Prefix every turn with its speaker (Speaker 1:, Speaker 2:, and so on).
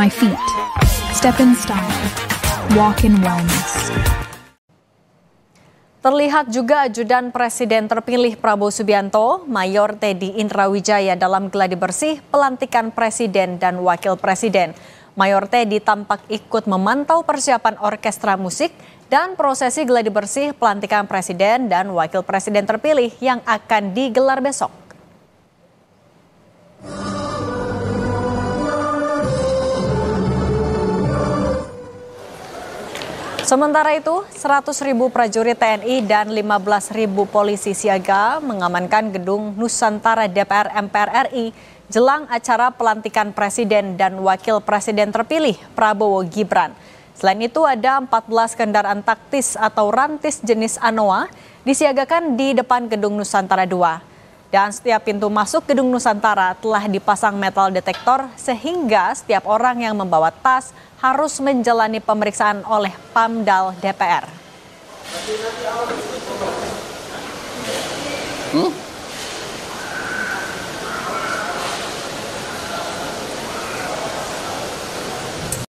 Speaker 1: my feet. Step in style. Walk in wellness. Terlihat juga ajudan Presiden terpilih Prabowo Subianto, Mayor Teddy Indrawijaya dalam geladi bersih pelantikan Presiden dan Wakil Presiden. Mayor Teddy tampak ikut memantau persiapan orkestra musik dan prosesi geladi bersih pelantikan Presiden dan Wakil Presiden terpilih yang akan digelar besok. Sementara itu, 100 ribu prajurit TNI dan 15 ribu polisi siaga mengamankan gedung Nusantara DPR MPR RI jelang acara pelantikan Presiden dan Wakil Presiden terpilih Prabowo Gibran. Selain itu ada 14 kendaraan taktis atau rantis jenis ANOA disiagakan di depan gedung Nusantara II. Dan setiap pintu masuk gedung Nusantara telah dipasang metal detektor sehingga setiap orang yang membawa tas harus menjalani pemeriksaan oleh Pamdal DPR.